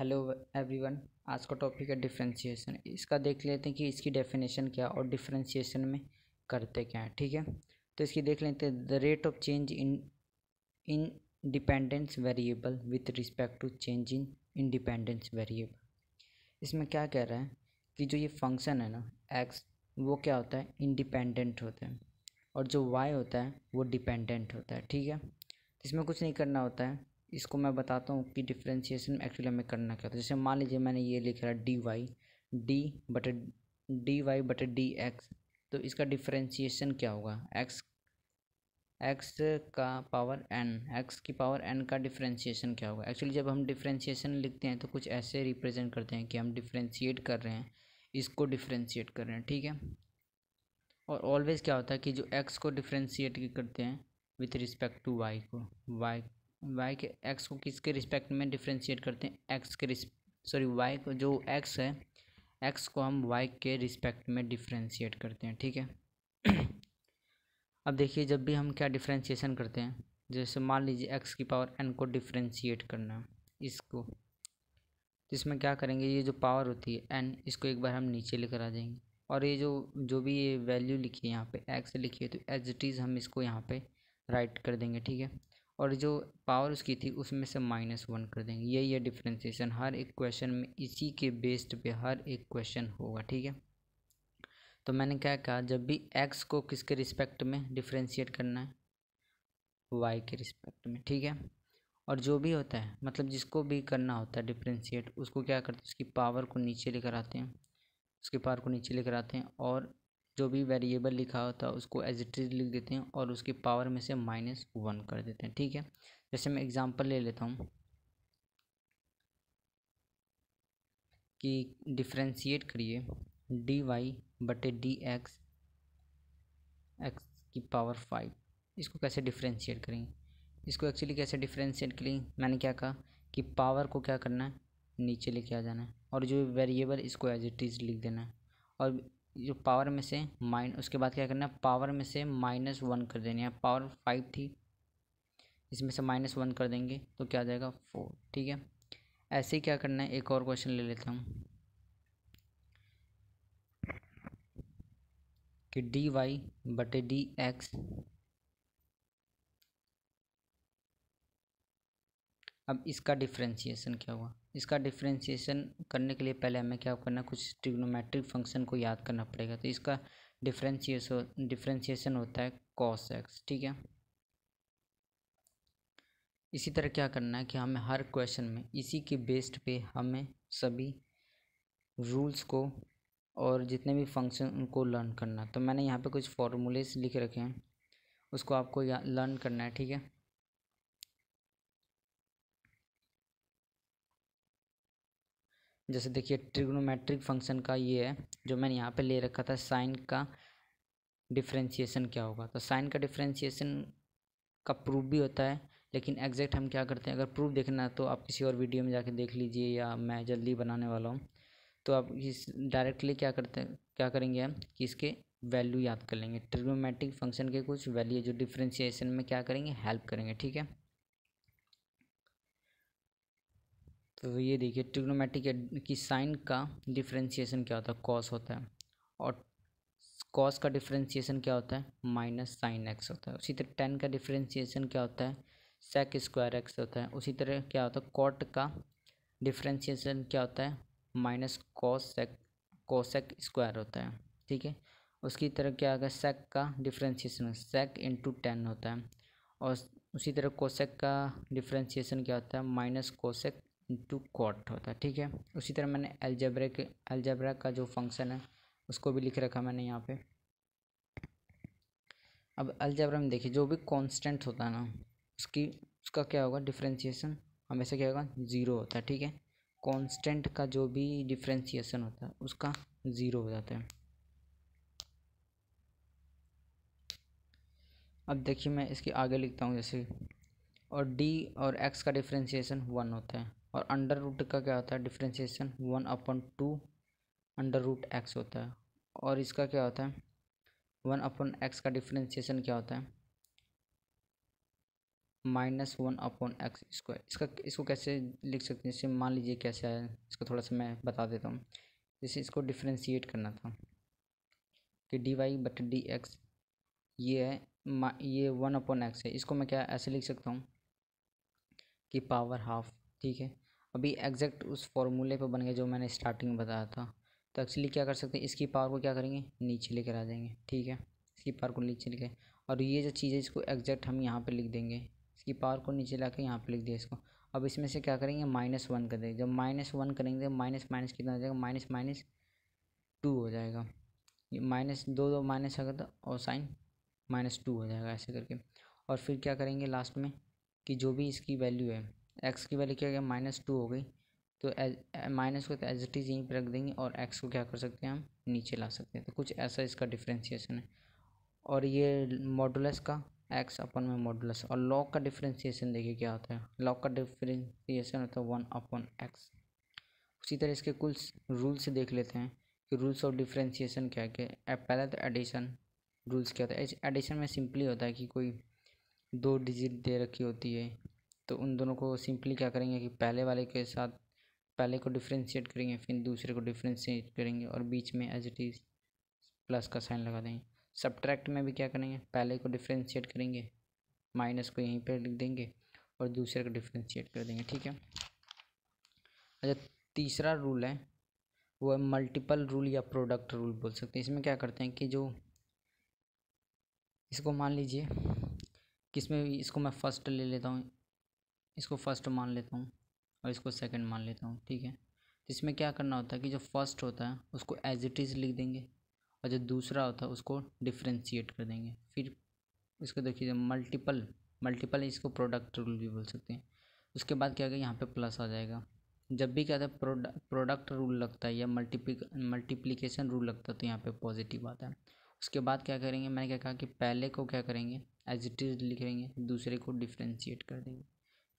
hello everyone आज का topic है डिफरेंशिएशन इसका देख लेते हैं कि इसकी डेफिनेशन क्या और डिफरेंशिएशन में करते क्या है ठीक है तो इसकी देख लेते हैं the rate of change in in dependence variable with respect to change in independence variable इसमें क्या कह रहा है कि जो ये फंक्शन है ना एक्स वो क्या होता है इंडिपेंडेंट होता है और जो वाई होता है वो डिपेंडेंट होता है ठीक है इसमें कुछ नहीं करना होता है इसको मैं बताता हूँ कि डिफ्रेंशिएशन एक्चुअली हमें करना क्या होता है जैसे मान लीजिए मैंने ये लिखा डी वाई डी बटे डी वाई बटे डी एक्स तो इसका डिफ्रेंशिएशन क्या होगा एक्स एक्स का पावर एन एक्स की पावर एन का डिफ्रेंशिएशन क्या होगा एक्चुअली जब हम डिफ्रेंशिएशन लिखते हैं तो कुछ ऐसे रिप्रेजेंट करते हैं कि हम डिफ्रेंशिएट कर रहे हैं इसको डिफ्रेंशिएट कर रहे हैं ठीक है और ऑलवेज़ क्या होता है कि जो एक्स को डिफ्रेंशिएट करते हैं विथ रिस्पेक्ट टू वाई को वाई वाई के एक्स को किसके रिस्पेक्ट में डिफ्रेंशिएट करते हैं एक्स के रिस्पेक्ट सॉरी वाई को जो एक्स है एक्स को हम वाई के रिस्पेक्ट में डिफ्रेंशिएट करते हैं ठीक है अब देखिए जब भी हम क्या डिफ्रेंशिएशन करते हैं जैसे मान लीजिए एक्स की पावर एन को डिफ्रेंशिएट करना इसको इसमें क्या करेंगे ये जो पावर होती है एन इसको एक बार हम नीचे लेकर आ जाएंगे और ये जो जो भी ये वैल्यू लिखी है यहाँ पे एक्स लिखी है तो एज इट इज़ हम इसको यहाँ पे राइट कर देंगे ठीक है और जो पावर उसकी थी उसमें से माइनस वन कर देंगे यही है डिफ्रेंसीसन हर एक क्वेश्चन में इसी के बेस्ड पे हर एक क्वेश्चन होगा ठीक है तो मैंने क्या कहा जब भी एक्स को किसके रिस्पेक्ट में डिफ्रेंशिएट करना है वाई के रिस्पेक्ट में ठीक है और जो भी होता है मतलब जिसको भी करना होता है डिफ्रेंशिएट उसको क्या करते हैं उसकी पावर को नीचे लेकर आते हैं उसकी पावर को नीचे लेकर आते हैं और जो भी वेरिएबल लिखा होता है उसको एज इट इज लिख देते हैं और उसके पावर में से माइनस वन कर देते हैं ठीक है जैसे मैं एग्ज़ाम्पल ले लेता हूँ कि डिफ्रेंशिएट करिए डी वाई बटे डी एक्स एक्स की पावर फाइव इसको कैसे डिफ्रेंशिएट करेंगे इसको एक्चुअली कैसे डिफ्रेंशिएट करेंगे मैंने क्या कहा कि पावर को क्या करना है नीचे लेके आ जाना है और जो वेरिएबल इसको एज इट इज़ लिख देना है और जो पावर में से माइन उसके बाद क्या करना है पावर में से माइनस वन कर देनी है पावर फाइव थी इसमें से माइनस वन कर देंगे तो क्या आ जाएगा फोर ठीक है ऐसे ही क्या करना है एक और क्वेश्चन ले लेता हूँ कि डी वाई बटे डी एक्स अब इसका डिफ्रेंशिएशन क्या हुआ इसका डिफ्रेंशिएशन करने के लिए पहले हमें क्या करना है कुछ ट्रिग्नोमेट्रिक फंक्शन को याद करना पड़ेगा तो इसका डिफ्रेंशिएशन डिफ्रेंशिएशन होता है कॉस एक्स ठीक है इसी तरह क्या करना है कि हमें हर क्वेश्चन में इसी के बेस्ड पे हमें सभी रूल्स को और जितने भी फंक्शन उनको लर्न करना तो मैंने यहाँ पे कुछ फार्मूलेस लिख रखे हैं उसको आपको लर्न करना है ठीक है जैसे देखिए ट्रिग्नोमेट्रिक फंक्शन का ये है जो मैंने यहाँ पे ले रखा था साइन का डिफ्रेंशिएशन क्या होगा तो साइन का डिफ्रेंशिएशन का प्रूफ भी होता है लेकिन एग्जैक्ट हम क्या करते हैं अगर प्रूफ देखना है तो आप किसी और वीडियो में जाके देख लीजिए या मैं जल्दी बनाने वाला हूँ तो आप इस डायरेक्टली क्या करते हैं क्या करेंगे हम कि इसके वैल्यू याद कर लेंगे ट्रिग्नोमेट्रिक फंक्शन के कुछ वैल्यू जो डिफ्रेंशिएशन में क्या करेंगे हेल्प करेंगे ठीक है तो ये देखिए ट्रिग्नोमेट्रिक की साइन का डिफ्रेंशिएशन क्या होता है कॉस होता है और कॉस का डिफ्रेंशिएशन क्या होता है माइनस साइन एक्स होता है उसी तरह टेन का डिफ्रेंशिएशन क्या होता है सेक स्क्वायर एक्स होता है उसी तरह क्या होता है कॉट का डिफ्रेंशिएशन क्या होता है minus cos sec cosec square होता है ठीक है उसकी तरह क्या होगा सेक का डिफ्रेंशिएशन सेक इंटू टेन होता है और उसी तरह कोसेक का डिफ्रेंशिएशन क्या होता है माइनस कोसेक इंटू कॉट होता है ठीक है उसी तरह मैंने एल्जब्रा के एल्जब्रा का जो फंक्शन है उसको भी लिख रखा मैंने यहाँ पे अब अलजबरा में देखिए जो भी कांस्टेंट होता है ना उसकी उसका क्या होगा डिफ्रेंसीसन हमेशा क्या होगा ज़ीरो होता है ठीक है कांस्टेंट का जो भी डिफ्रेंसीसन होता है उसका ज़ीरो हो जाता है अब देखिए मैं इसके आगे लिखता हूँ जैसे और डी और एक्स का डिफरेंशिएशन वन होता है और अंडर रूट का क्या होता है differentiation one upon two under root X होता है और इसका क्या होता है वन अपन एक्स का डिफ्रेंसीसन क्या होता है minus one upon X square इसका इसको कैसे लिख सकते हैं जैसे मान लीजिए कैसे है इसको थोड़ा सा मैं बता देता हूँ जैसे इसको डिफ्रेंशिएट करना था कि डी वाई बट डी एक्स ये है ये वन अपॉन एक्स है इसको मैं क्या ऐसे लिख सकता हूँ कि पावर हाफ ठीक है अभी एग्जैक्ट उस फॉर्मूले पर बन गया जो मैंने स्टार्टिंग में बताया था तो एक्चुअली क्या कर सकते हैं इसकी पावर को क्या करेंगे नीचे लेकर आ जाएंगे ठीक है इसकी पावर को नीचे लेके और ये जो चीज़ है इसको एग्जैक्ट हम यहाँ पर लिख देंगे इसकी पावर को नीचे ला कर यहाँ पर लिख दिया इसको अब इसमें से क्या करेंगे माइनस वन कर देंगे जब माइनस वन करेंगे माइनस तो माइनस कितना हो जाएगा माइनस माइनस टू हो जाएगा ये माइनस दो दो माइनस अगर तो और साइन माइनस टू हो जाएगा ऐसे करके और फिर क्या करेंगे लास्ट में कि जो भी इसकी वैल्यू है एक्स की वैल्यू क्या गया माइनस टू हो गई तो माइनस को तो एज इट इज़ यहीं पर रख देंगे और एक्स को क्या कर सकते हैं हम नीचे ला सकते हैं तो कुछ ऐसा इसका डिफ्रेंसीसन है और ये मॉडुलस का एक्स अपन में मॉडुलस और लॉग का डिफ्रेंसीसन देखिए क्या होता है लॉग का डिफ्रेंसीसन होता है वन अपन एक्स उसी तरह इसके कुल रूल्स देख लेते हैं कि रूल्स ऑफ डिफ्रेंसीसन क्या है पहला तो एडिशन रूल्स क्या होता है एडिशन में सिंपली होता है कि कोई दो डिजिट दे रखी होती है तो उन दोनों को सिंपली क्या करेंगे कि पहले वाले के साथ पहले को डिफ्रेंशिएट करेंगे फिर दूसरे को डिफ्रेंशिएट करेंगे और बीच में एज इट इज़ प्लस का साइन लगा देंगे सब्ट्रैक्ट में भी क्या करेंगे पहले को डिफ्रेंशिएट करेंगे माइनस को यहीं पर लिख देंगे और दूसरे को डिफ्रेंशिएट कर देंगे ठीक है अच्छा तीसरा रूल है वो है मल्टीपल रूल या प्रोडक्ट रूल बोल सकते हैं इसमें क्या करते हैं कि जो इसको मान लीजिए किसमें इसको मैं फर्स्ट ले लेता हूँ इसको फर्स्ट मान लेता हूँ और इसको सेकंड मान लेता हूँ ठीक है तो इसमें क्या करना होता है कि जो फर्स्ट होता है उसको एज इट इज़ लिख देंगे और जो दूसरा होता है उसको डिफ्रेंशिएट कर देंगे फिर इसको देखिए मल्टीपल मल्टीपल इसको प्रोडक्ट रूल भी बोल सकते हैं उसके बाद क्या होगा यहाँ पे प्लस आ जाएगा जब भी क्या था प्रोडक्ट प्रोडक्ट रूल लगता है या मल्टीपी मल्टीप्लिकेशन रूल लगता है तो यहाँ पे पॉजिटिव आता है उसके बाद क्या करेंगे मैंने क्या कहा कि पहले को क्या करेंगे एज इट इज़ लिखेंगे दूसरे को डिफ्रेंशिएट कर देंगे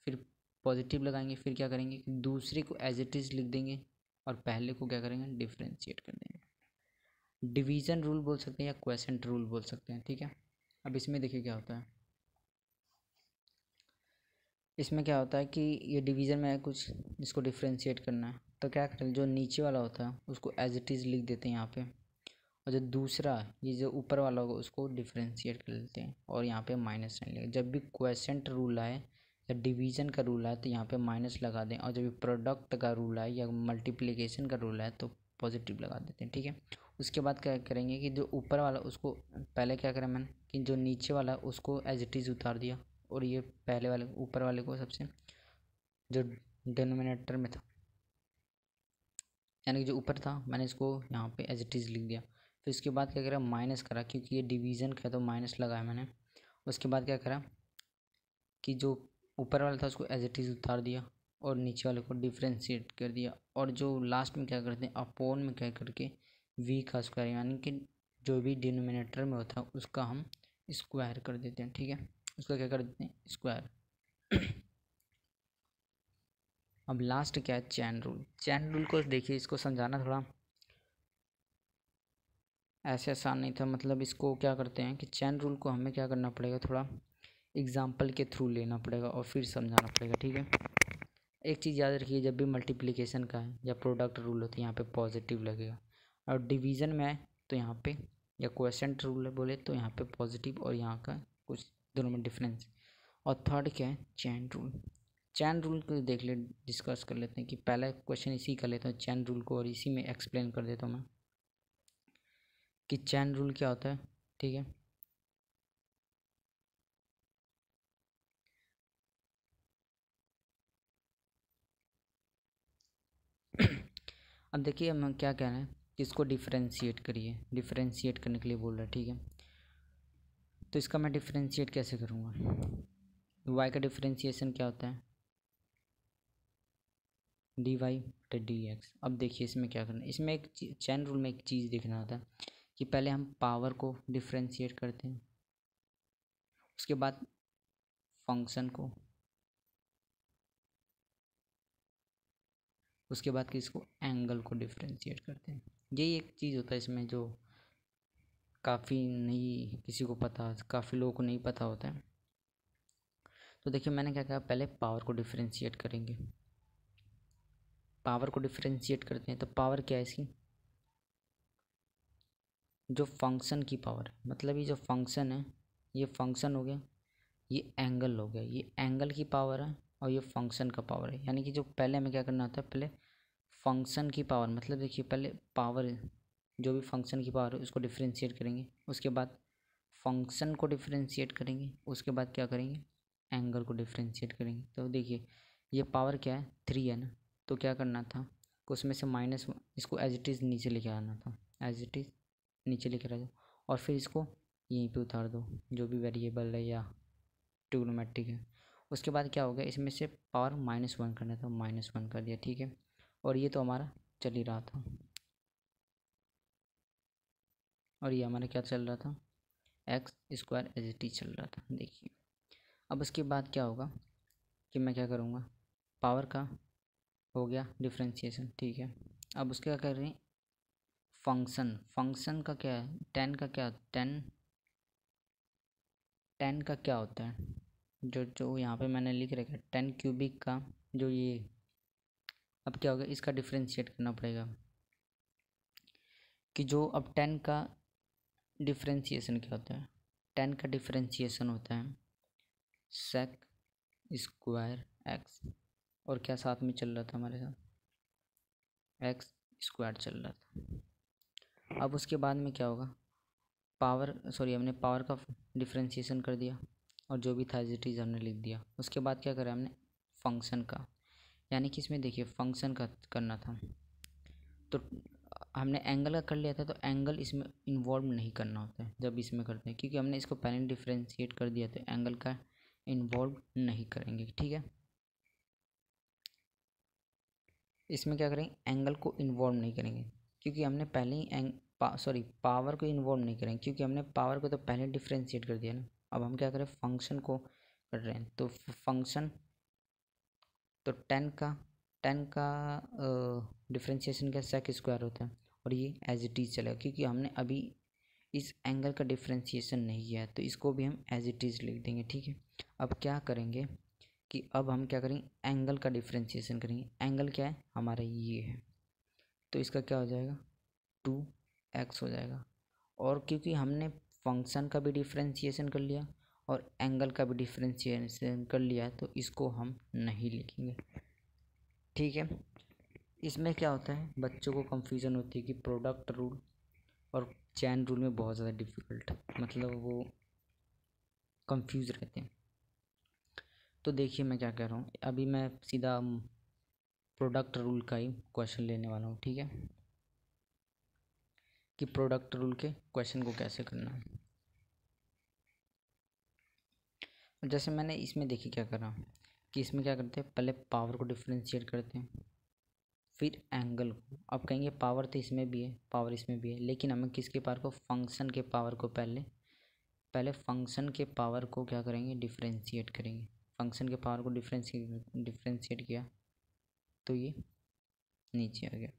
फिर पॉजिटिव लगाएंगे फिर क्या करेंगे दूसरे को एज इट इज़ लिख देंगे और पहले को क्या करेंगे डिफ्रेंशिएट कर देंगे डिवीज़न रूल बोल सकते हैं या क्वेश्चन रूल बोल सकते हैं ठीक है अब इसमें देखिए क्या होता है इसमें क्या होता है कि ये डिवीज़न में है कुछ इसको डिफ्रेंशिएट करना है तो क्या करें जो नीचे वाला होता है उसको एज इट इज़ लिख देते हैं यहाँ पे और जो दूसरा ये जो ऊपर वाला होगा उसको डिफ्रेंशिएट कर लेते हैं और यहाँ पे माइनस साइन लेंगे जब भी क्वेश्चन रूल आए या डिवीज़न का रूल है तो यहाँ पे माइनस लगा दें और जब प्रोडक्ट का रूल है या मल्टीप्लिकेशन का रूल है तो पॉजिटिव लगा देते हैं ठीक है उसके बाद क्या करेंगे कि जो ऊपर वाला उसको पहले क्या करें मैंने कि जो नीचे वाला उसको एज इट इज़ उतार दिया और ये पहले वाले ऊपर वाले को सबसे जो डिनोमिनेटर में था यानी कि जो ऊपर था मैंने इसको यहाँ पे एज इट इज़ लिख दिया फिर उसके बाद क्या करा माइनस करा क्योंकि ये डिवीज़न का तो माइनस लगाया मैंने उसके बाद क्या करा कि जो ऊपर वाला था उसको एज इट इज़ उतार दिया और नीचे वाले को डिफ्रेंशिएट कर दिया और जो लास्ट में क्या करते हैं अपोन में क्या करके वी का स्क्वायर यानी कि जो भी डिनोमिनेटर में होता है उसका हम स्क्वायर कर देते हैं ठीक है उसका क्या कर देते हैं स्क्वायर अब लास्ट क्या है चैन रूल चैन रूल को देखिए इसको समझाना थोड़ा ऐसे आसान नहीं था मतलब इसको क्या करते हैं कि चैन रूल को हमें क्या करना पड़ेगा थोड़ा एग्ज़ाम्पल के थ्रू लेना पड़ेगा और फिर समझाना पड़ेगा ठीक है एक चीज़ याद रखिए जब भी मल्टीप्लिकेशन का है या प्रोडक्ट रूल हो तो यहाँ पे पॉजिटिव लगेगा और डिवीज़न में तो यहाँ पे या क्वेश्चन रूल बोले तो यहाँ पे पॉजिटिव और यहाँ का कुछ दोनों में डिफरेंस और थर्ड क्या है चैन रूल चैन रूल को देख ले डिस्कस कर लेते हैं कि पहला क्वेश्चन इसी का लेता हूँ चैन रूल को और इसी में एक्सप्लेन कर देता हूँ मैं कि चैन रूल क्या होता है ठीक है अब देखिए हम क्या कह रहे हैं कि इसको डिफ्रेंशिएट करिए डिफ्रेंशिएट करने के लिए बोल रहा है ठीक है तो इसका मैं डिफ्रेंशिएट कैसे करूँगा वाई का डिफ्रेंशिएशन क्या होता है D Y to D X अब देखिए इसमें क्या करना है इसमें एक चैन रूल में एक चीज़ देखना होता है कि पहले हम पावर को डिफ्रेंशिएट करते हैं उसके बाद फंक्शन को उसके बाद कि इसको एंगल को डिफ्रेंशिएट करते हैं यही एक चीज़ होता है इसमें जो काफ़ी नहीं किसी को पता काफ़ी लोगों को नहीं पता होता है तो देखिए मैंने क्या कहा पहले पावर को डिफ्रेंशिएट करेंगे पावर को डिफ्रेंशिएट करते हैं तो पावर क्या है इसकी जो फंक्शन की पावर मतलब ये जो फंक्शन है ये फंक्शन हो गया ये एंगल हो गया ये एंगल की पावर है और ये फंक्शन का पावर है यानी कि जो पहले हमें क्या करना होता है पहले फंक्शन की पावर मतलब देखिए पहले पावर जो भी फंक्शन की पावर है उसको डिफ्रेंशिएट करेंगे उसके बाद फंक्शन को डिफ्रेंशिएट करेंगे उसके बाद क्या करेंगे एंगल को डिफ्रेंशिएट करेंगे तो देखिए ये पावर क्या है थ्री है ना तो क्या करना था उसमें से माइनस इसको एज इट इज़ नीचे लेके आना था एज इट इज़ नीचे लेकर आ जाओ और फिर इसको यहीं पे उतार दो जो भी वेरिएबल है या ट्रिग्नोमेट्रिक है उसके बाद क्या हो गया इसमें से पावर माइनस वन करना था माइनस वन कर दिया ठीक है और ये तो हमारा चल ही रहा था और ये हमारा क्या चल रहा था एक्स स्क्वायर एज टी चल रहा था देखिए अब उसके बाद क्या होगा कि मैं क्या करूँगा पावर का हो गया डिफ्रेंसीसन ठीक है अब उसके क्या कर रहे हैं फंक्शन फंक्शन का क्या है टेन का क्या टेन टेन का क्या होता है जो जो यहाँ पे मैंने लिख रखा है टेन क्यूबिक का जो ये अब क्या होगा इसका डिफ्रेंशिएट करना पड़ेगा कि जो अब टेन का डिफ्रेंशिएशन क्या होता है टेन का डिफ्रेंशिएशन होता है सेक स्क्वायर एक्स और क्या साथ में चल रहा था हमारे साथ एक्स स्क्वायर चल रहा था अब उसके बाद में क्या होगा पावर सॉरी हमने पावर का डिफ्रेंशिएशन कर दिया और जो भी था एज इट इज़ हमने लिख दिया उसके बाद क्या करा हमने फंक्शन का यानी कि इसमें देखिए फंक्शन का करना था तो हमने एंगल का कर लिया था तो एंगल इसमें इन्वॉल्व नहीं करना होता है जब इसमें करते हैं क्योंकि हमने इसको पहले डिफ्रेंशिएट कर दिया तो एंगल का इन्वॉल्व नहीं करेंगे ठीक है इसमें क्या करेंगे एंगल को इन्वॉल्व नहीं करेंगे क्योंकि हमने पहले ही एंग पा, सॉरी पावर को इन्वॉल्व नहीं करेंगे क्योंकि हमने पावर को तो पहले डिफ्रेंशिएट कर दिया ना अब हम क्या करें फंक्शन को कर रहे हैं तो फंक्शन तो टेन का टेन का डिफ्रेंशिएशन क्या सेक स्क्वायर होता है और ये एज इट इज़ चलेगा क्योंकि हमने अभी इस एंगल का डिफ्रेंशिएशन नहीं किया है तो इसको भी हम एज इट इज़ लिख देंगे ठीक है अब क्या करेंगे कि अब हम क्या करेंगे एंगल का डिफ्रेंशिएशन करेंगे एंगल क्या है हमारा ये है तो इसका क्या हो जाएगा टू एक्स हो जाएगा और क्योंकि हमने फंक्शन का भी डिफ्रेंशिएशन कर लिया और एंगल का भी डिफ्रेंशिएशन कर लिया तो इसको हम नहीं लिखेंगे ठीक है इसमें क्या होता है बच्चों को कंफ्यूजन होती है कि प्रोडक्ट रूल और चैन रूल में बहुत ज़्यादा डिफ़िकल्ट मतलब वो कंफ्यूज रहते हैं तो देखिए मैं क्या कह रहा हूँ अभी मैं सीधा प्रोडक्ट रूल का ही क्वेश्चन लेने वाला हूँ ठीक है कि प्रोडक्ट रूल के क्वेश्चन को कैसे करना है जैसे मैंने इसमें देखिए क्या करा कि इसमें क्या करते हैं पहले पावर को डिफ्रेंशिएट करते हैं फिर एंगल को अब कहेंगे पावर तो इसमें भी है पावर इसमें भी है लेकिन हमें किसके पावर को फंक्शन के पावर को पहले पहले फंक्शन के पावर को क्या करेंगे डिफ्रेंशिएट करेंगे फंक्शन के पावर को डिफ्रेंशिएट डिफ्रेंशिएट किया तो ये नीचे आ गया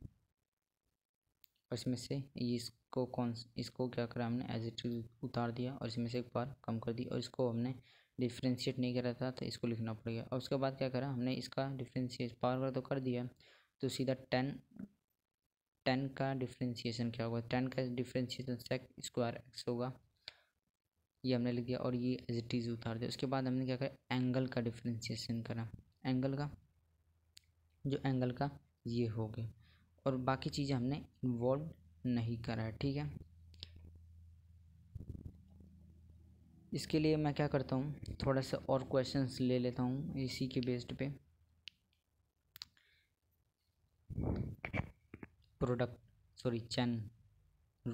और इसमें से ये इसको कौन इसको क्या करा हमने एज इट उतार दिया और इसमें से एक बार कम कर दी और इसको हमने डिफ्रेंशिएट नहीं रहा था तो इसको लिखना पड़ेगा और उसके बाद क्या करा हमने इसका डिफ्रेंशिएट पावर का तो कर दिया तो सीधा टेन टेन का डिफ्रेंशिएशन क्या होगा टेन का डिफ्रेंशिएशन सेक स्क्वायर एक्स होगा ये हमने लिख दिया और ये एज इट इज़ उतार दिया उसके बाद हमने क्या करा एंगल का डिफ्रेंशिएशन करा एंगल का जो एंगल का ये हो गया और बाकी चीज़ें हमने इन्वॉल्व नहीं करा है ठीक है इसके लिए मैं क्या करता हूँ थोड़ा सा और क्वेश्चंस ले लेता हूँ इसी के बेस्ड पे प्रोडक्ट सॉरी चैन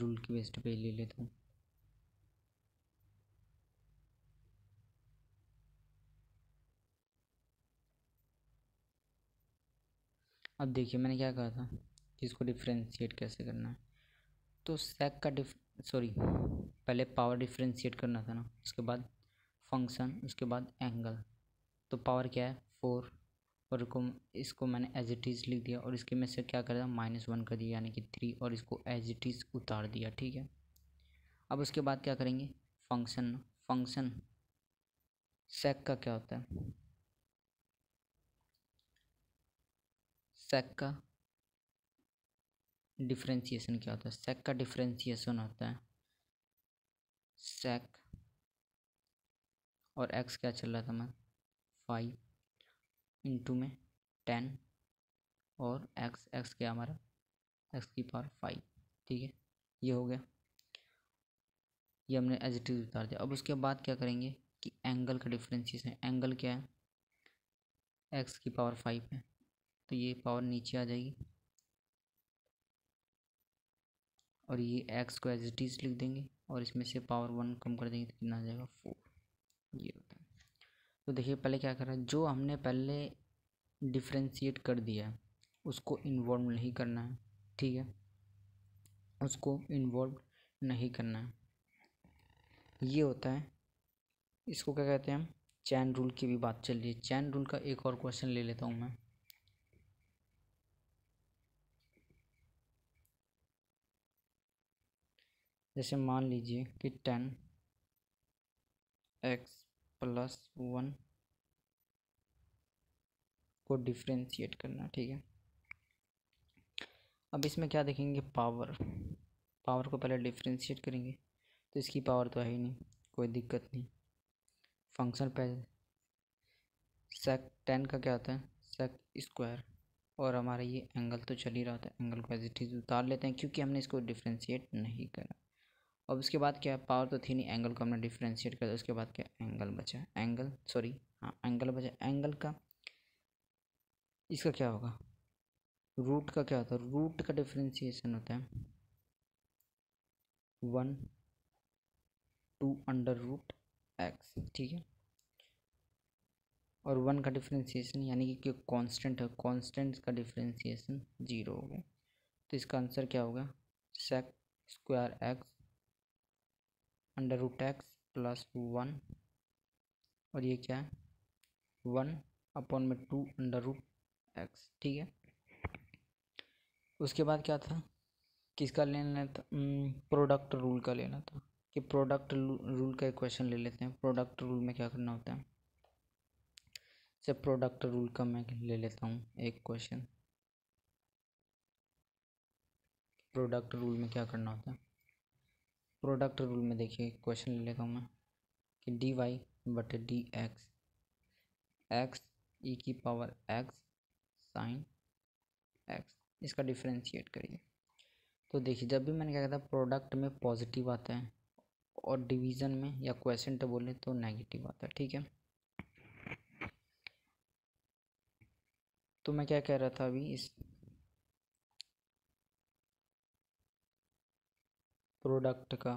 रूल के बेस्ड पे ले लेता हूँ अब देखिए मैंने क्या कहा था इसको डिफ्रेंशिएट कैसे करना है तो सेक का डिफ सॉरी पहले पावर डिफ्रेंशिएट करना था ना उसके बाद फंक्शन उसके बाद एंगल तो पावर क्या है फोर और इसको इसको मैंने एज इट इज़ लिख दिया और इसके में से क्या कर दिया माइनस वन कर दिया यानी कि थ्री और इसको एज इट इज़ उतार दिया ठीक है अब उसके बाद क्या करेंगे फंक्शन फंक्शन सेक का क्या होता है सेक का डिफ्रेंसीसन क्या होता है सेक का डिफ्रेंसीसन होता है सेक और एक्स क्या चल रहा था मैं फाइव इंटू में टेन और एक्स एक्स क्या हमारा एक्स की पावर फाइव ठीक है ये हो गया ये हमने एजिटिव उतार दिया अब उसके बाद क्या करेंगे कि एंगल का डिफ्रेंसीसन एंगल क्या है एक्स की पावर फाइव है तो ये पावर नीचे आ जाएगी और ये एक्स को एज इट इज़ लिख देंगे और इसमें से पावर वन कम कर देंगे तो कितना आ जाएगा फोर ये होता है तो देखिए पहले क्या कर जो हमने पहले डिफ्रेंशिएट कर दिया है उसको इन्वॉल्व नहीं करना है ठीक है उसको इन्वॉल्व नहीं करना है ये होता है इसको क्या कहते हैं हम चैन रूल की भी बात चल रही है चैन रूल का एक और क्वेश्चन ले लेता हूँ मैं जैसे मान लीजिए कि टेन एक्स प्लस वन को डिफ्रेंशिएट करना ठीक है अब इसमें क्या देखेंगे पावर पावर को पहले डिफ्रेंशिएट करेंगे तो इसकी पावर तो है ही नहीं कोई दिक्कत नहीं फंक्शन पे सेक टेन का क्या होता है सेक स्क्वायर और हमारा ये एंगल तो चल ही रहा था एंगल को एज इट इज़ उतार लेते हैं क्योंकि हमने इसको डिफ्रेंशिएट नहीं करा अब उसके बाद क्या है पावर तो थी नहीं एंगल को हमने डिफ्रेंशिएट कर दिया उसके बाद क्या एंगल बचा एंगल सॉरी हाँ एंगल बचा एंगल का इसका क्या होगा रूट का क्या होता है रूट का डिफ्रेंशिएशन होता है one two under root x ठीक है और वन का डिफ्रेंशिएशन यानी कि कॉन्स्टेंट है कॉन्स्टेंट का डिफ्रेंशिएशन जीरो हो गया तो इसका आंसर क्या होगा sec square x under root x plus one और ये क्या है वन अपॉन में टू अंडर रूट एक्स ठीक है उसके बाद क्या था किसका लेना था प्रोडक्ट रूल का लेना था कि प्रोडक्ट रूल का एक क्वेश्चन ले लेते हैं प्रोडक्ट रूल में क्या करना होता है से प्रोडक्ट रूल का मैं ले लेता हूँ एक क्वेश्चन प्रोडक्ट रूल में क्या करना होता है प्रोडक्ट रूल में देखिए क्वेश्चन ले लेता हूँ मैं कि डी वाई बटे डी एक्स एक्स ई की पावर एक्स साइन एक्स इसका डिफ्रेंशिएट करिए तो देखिए जब भी मैंने क्या कहा था प्रोडक्ट में पॉजिटिव आता है और डिवीज़न में या क्वेश्चन तो बोले तो नेगेटिव आता है ठीक है तो मैं क्या कह रहा था अभी इस प्रोडक्ट का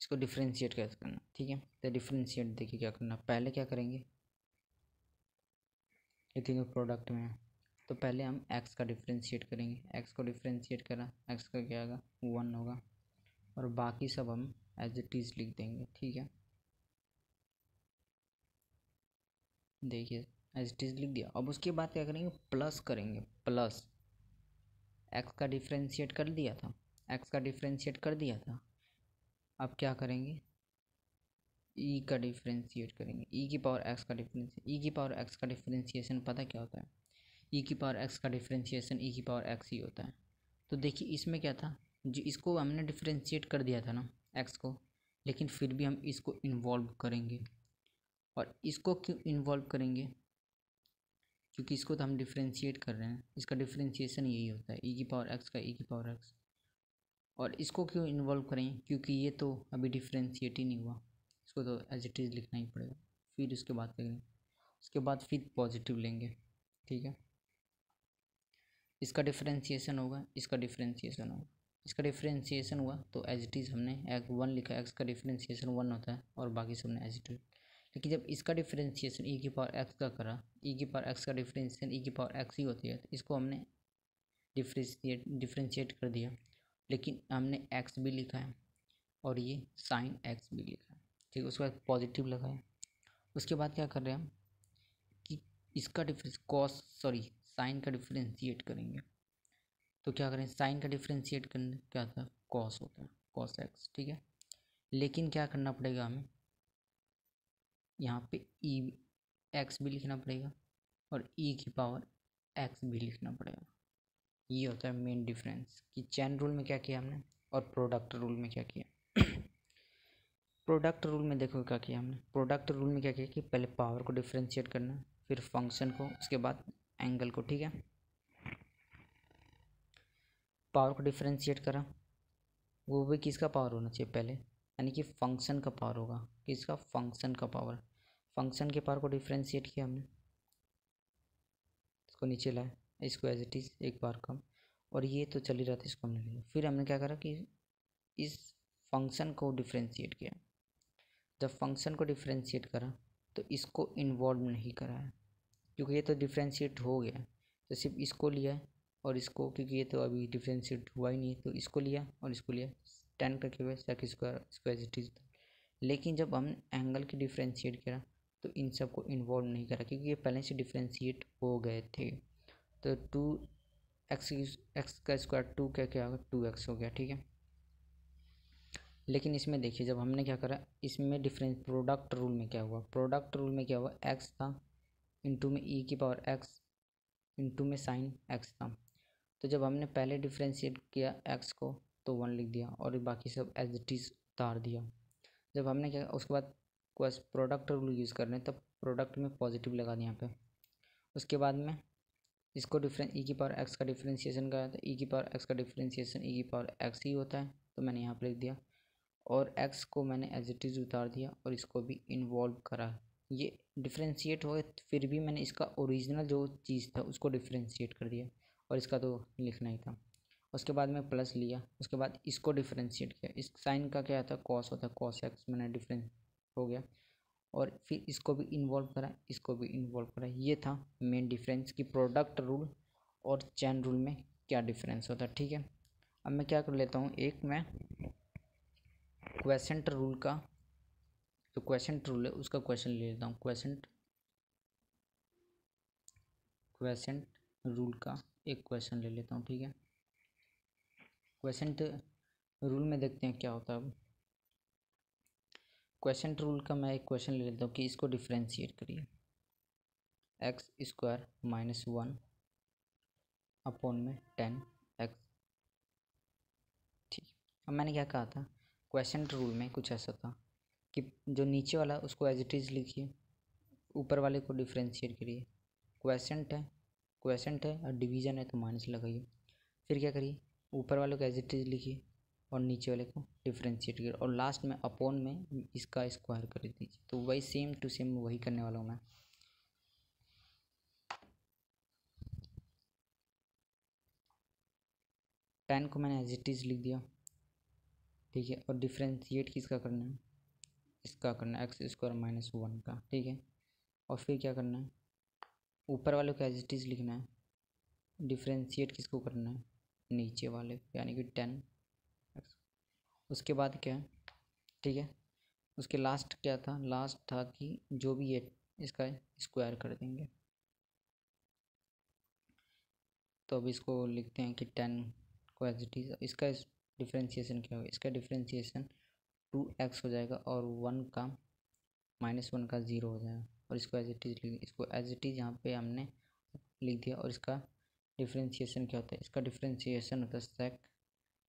इसको डिफ्रेंशिएट कैसे करना ठीक है तो डिफ्रेंशिएट देखिए क्या करना पहले क्या करेंगे ये तीनों प्रोडक्ट में है तो पहले हम एक्स का डिफ्रेंशिएट करेंगे एक्स को डिफ्रेंशिएट करा एक्स का क्या होगा वन होगा और बाकी सब हम एज इट इज़ लिख देंगे ठीक है देखिए एज इट इज़ लिख दिया अब उसके बाद क्या करेंगे प्लस करेंगे प्लस एक्स का डिफ्रेंशिएट कर दिया था एक्स का डिफ्रेंशिएट कर दिया था अब क्या करेंगे ई e का डिफ्रेंशिएट करेंगे ई e की पावर एक्स का डिफरेंस ई e की पावर एक्स का डिफ्रेंशिएशन पता क्या होता है ई e की पावर एक्स का डिफ्रेंशिएशन ई e की पावर एक्स ही होता है तो देखिए इसमें क्या था जो इसको हमने डिफ्रेंशिएट कर दिया था ना एक्स को लेकिन फिर भी हम इसको इन्वॉल्व करेंगे और इसको क्यों इन्वॉल्व करेंगे क्योंकि इसको तो हम डिफ्रेंशिएट कर रहे हैं इसका डिफ्रेंशिएशन यही होता है ई e की पावर एक्स का ई की पावर एक्स और इसको क्यों इन्वॉल्व करें क्योंकि ये तो अभी डिफ्रेंशिएट ही नहीं हुआ इसको तो एज इट इज़ लिखना ही पड़ेगा फिर उसके बाद करेंगे उसके बाद फिर पॉजिटिव लेंगे ठीक है इसका डिफ्रेंशिएशन होगा इसका डिफ्रेंशिएशन होगा इसका डिफ्रेंशिएशन हुआ तो एज इट इज़ हमने एक्स वन लिखा एक्स का डिफ्रेंशिएशन वन होता है और बाकी सबने एज इट इज लेकिन जब इसका डिफ्रेंशिएशन ई e की पावर एक्स का करा ई e की पावर एक्स का डिफ्रेंशिएशन ई e की पावर एक्स ही होती है तो इसको हमने डिफ्रेंशिएट डिफ्रेंशिएट कर दिया लेकिन हमने एक्स भी लिखा है और ये साइन एक्स भी लिखा है ठीक है उसके बाद पॉजिटिव लगाए उसके बाद क्या कर रहे हैं हम कि इसका डिफरेंस कॉस सॉरी साइन का डिफ्रेंशिएट करेंगे तो क्या करें साइन का डिफ्रेंशिएट करने क्या होता है कॉस होता है कॉस एक्स ठीक है लेकिन क्या करना पड़ेगा हमें यहाँ पे ई e, एक्स भी लिखना पड़ेगा और ई e की पावर एक्स भी लिखना पड़ेगा ये होता है मेन डिफरेंस कि चैन रूल में क्या किया हमने और प्रोडक्ट रूल में क्या किया प्रोडक्ट रूल में देखो क्या किया हमने प्रोडक्ट रूल में क्या किया कि पहले पावर को डिफ्रेंशिएट करना फिर फंक्शन को उसके बाद एंगल को ठीक है पावर को डिफ्रेंशिएट करा वो भी किसका पावर होना चाहिए पहले यानी कि फंक्शन का पावर होगा किसका फंक्शन का पावर फंक्शन के पावर को डिफ्रेंशिएट किया हमने इसको नीचे लाए इसको एज इट इज़ एक बार कम और ये तो चल ही रहा था इसको हमने लिया फिर हमने क्या करा कि इस फंक्शन को डिफ्रेंशिएट किया जब फंक्शन को डिफ्रेंशिएट करा तो इसको इन्वॉल्व नहीं कराया क्योंकि ये तो डिफ्रेंशिएट हो गया तो सिर्फ इसको लिया और इसको क्योंकि ये तो अभी डिफ्रेंशिएट हुआ ही नहीं तो इसको लिया और इसको लिया टेन करके हुए ताकि स्क्वायर स्क्वायर इट इज लेकिन जब हम एंगल की डिफ्रेंशिएट करा तो इन सब को इन्वॉल्व नहीं करा क्योंकि ये पहले से डिफ्रेंशिएट हो गए थे तो टू एक्स एक्स का स्क्वायर टू का क्या होगा टू एक्स हो गया ठीक है लेकिन इसमें देखिए जब हमने क्या करा इसमें डिफरेंस प्रोडक्ट रूल में क्या हुआ प्रोडक्ट रूल में क्या हुआ एक्स था इंटू में ई e की पावर एक्स इंटू में साइन एक्स था तो जब हमने पहले डिफ्रेंशिएट किया एक्स को तो वन लिख दिया और बाकी सब एज इट इज उतार दिया जब हमने क्या उसके बाद प्रोडक्ट रूल यूज़ कर रहे हैं तब प्रोडक्ट में पॉजिटिव लगा दिया यहाँ पे उसके बाद में इसको डिफरेंस ई e की पावर एक्स का डिफ्रेंसीसन कराया तो ई e की पावर एक्स का डिफरेंशिएशन ई e की पावर एक्स ही होता है तो मैंने यहाँ पर लिख दिया और एक्स को मैंने एज इट इज़ उतार दिया और इसको भी इन्वॉल्व करा ये डिफ्रेंशिएट हो गए तो फिर भी मैंने इसका ओरिजिनल जो चीज़ था उसको डिफ्रेंशिएट कर दिया और इसका तो लिखना ही था उसके बाद मैं प्लस लिया उसके बाद इसको डिफ्रेंशिएट किया इस साइन का क्या था कॉस होता है कॉस एक्स मैंने डिफ्रेंस हो गया और फिर इसको भी इन्वॉल्व करा इसको भी इन्वॉल्व करा ये था मेन डिफरेंस कि प्रोडक्ट रूल और चैन रूल में क्या डिफरेंस होता है ठीक है अब मैं क्या कर लेता हूँ एक मैं क्वेश्चन रूल का जो तो क्वेश्चन रूल है उसका क्वेश्चन ले लेता हूँ क्वेश्चन क्वेश्चन रूल का एक क्वेश्चन ले लेता हूँ ठीक है क्वेश्चन रूल में देखते हैं क्या होता है क्वेश्चन रूल का मैं एक क्वेश्चन ले लेता हूँ कि इसको डिफ्रेंशिएट करिए x square minus one upon में टेन एक्स ठीक अब मैंने क्या कहा था क्वेश्चन रूल में कुछ ऐसा था कि जो नीचे वाला उसको एज इट इज़ लिखिए ऊपर वाले को डिफ्रेंशिएट करिए क्वेश्चन है क्वेश्चन है और डिवीज़न है तो माइनस लगाइए फिर क्या करिए ऊपर वाले को एज इट इज़ लिखिए और नीचे वाले को डिफ्रेंशिएट किया और लास्ट में अपोन में इसका स्क्वायर कर दीजिए तो वही सेम टू सेम वही करने वाला हूँ मैं टेन को मैंने एज इट इज़ लिख दिया ठीक है और डिफ्रेंशिएट किसका करना है इसका करना है एक्स स्क्वायर माइनस वन का ठीक है और फिर क्या करना है ऊपर वाले को एज इट इज़ लिखना है डिफ्रेंशिएट किसको करना है नीचे वाले यानी कि टेन उसके बाद क्या है ठीक है उसके लास्ट क्या था लास्ट था कि जो भी ये इसका स्क्वायर कर देंगे तो अब इसको लिखते हैं कि टेन को एज इट इज़ इसका इस क्या होगा इसका डिफ्रेंसीसन टू एक्स हो जाएगा और वन का माइनस वन का ज़ीरो हो जाएगा और इसको एज इट इज़ लिख इसको एज इट इज़ यहाँ पे हमने लिख दिया और इसका डिफ्रेंसीसन क्या होता है इसका डिफ्रेंशिएशन होता है सेक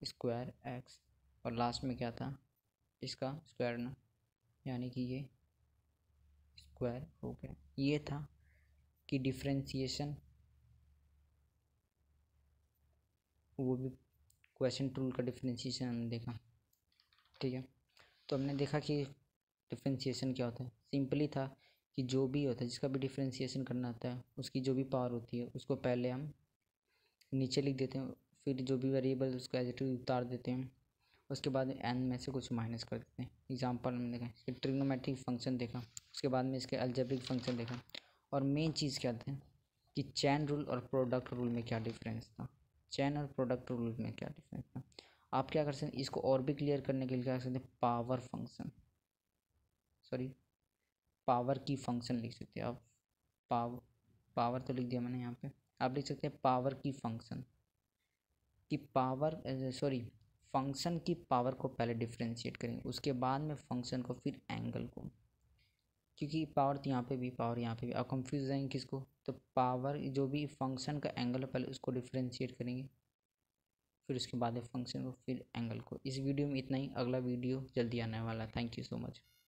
स्क्वायर एक्स और लास्ट में क्या था इसका स्क्वायर ना यानी कि ये स्क्वायर हो गया ये था कि डिफ्रेंसीशन वो भी क्वेश्चन टूल का डिफ्रेंसीशन हमने देखा ठीक है तो हमने देखा कि डिफ्रेंसीशन क्या होता है सिंपली था कि जो भी होता है जिसका भी डिफ्रेंसीशन करना होता है उसकी जो भी पावर होती है उसको पहले हम नीचे लिख देते हैं फिर जो भी वेरिएबल उसको एज उतार देते हैं उसके बाद एन में से कुछ माइनस कर देते हैं एग्जाम्पल हमने देखा इसके ट्रिग्नोमेट्रिक फंक्शन देखा उसके बाद में इसके अल्जेब्रिक फंक्शन देखा और मेन चीज़ क्या थे कि चैन रूल और प्रोडक्ट रूल में क्या डिफरेंस था चैन और प्रोडक्ट रूल में क्या डिफरेंस था आप क्या कर सकते हैं इसको और भी क्लियर करने के लिए क्या कर सकते हैं पावर फंक्शन सॉरी पावर की फंक्शन लिख सकते हैं आप पाव पावर तो लिख दिया मैंने यहाँ पे आप लिख सकते हैं पावर की फंक्शन कि पावर सॉरी फंक्शन की पावर को पहले डिफ्रेंशिएट करेंगे उसके बाद में फंक्शन को फिर एंगल को क्योंकि पावर तो यहाँ पे भी पावर यहाँ पे भी अब कंफ्यूज रहेंगे किसको तो पावर जो भी फंक्शन का एंगल है पहले उसको डिफ्रेंशिएट करेंगे फिर उसके बाद फंक्शन को फिर एंगल को इस वीडियो में इतना ही अगला वीडियो जल्दी आने वाला थैंक यू सो मच